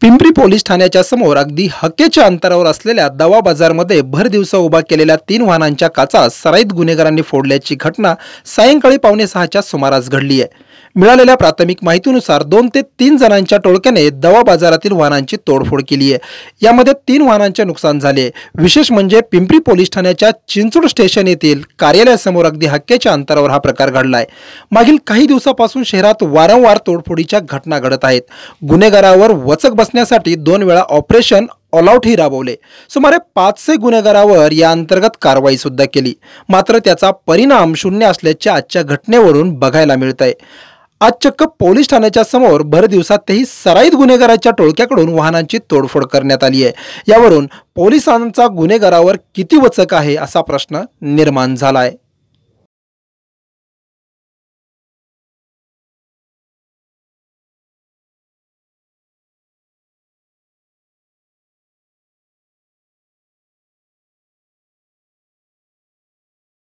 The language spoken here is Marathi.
पिंपरी पोलीस ठाण्याच्या समोर अगदी हक्केच्या अंतरावर असलेल्या दवा बाजारमध्ये भर दिवसा उभा केलेल्या तीन वाहनांच्या काचा सराईत गुन्हेगारांनी फोडल्याची घटना सायंकाळी पावणे सहाच्या सुमारास घडली आहे मिळालेल्या प्राथमिक माहितीनुसार दोन ते तीन जणांच्या टोळक्याने दवा बाजारातील वाहनांची तोडफोड केली आहे यामध्ये तीन वाहनांचे नुकसान झाले विशेष म्हणजे पिंपरी पोलीस ठाण्याच्या चिंचोड स्टेशन येथील कार्यालयासमोर अगदी हक्क्याच्या अंतरावर हा प्रकार घडलाय मागील काही दिवसापासून शहरात वारंवार तोडफोडीच्या घटना घडत आहेत गुन्हेगारावर वचक बस तपासण्यासाठी दोन वेळा ऑपरेशन ऑलआउटही राबवले सुमारे पाचशे गुन्हेगारावर या अंतर्गत कारवाई सुद्धा केली मात्र त्याचा परिणाम शून्य असल्याच्या आजच्या घटनेवरून बघायला मिळत आहे आज चक्क पोलीस ठाण्याच्या समोर भर दिवसातही सराईत गुन्हेगाराच्या टोळक्याकडून वाहनांची तोडफोड करण्यात आली आहे यावरून पोलिसांचा गुन्हेगारावर किती वचक आहे असा प्रश्न निर्माण झाला आहे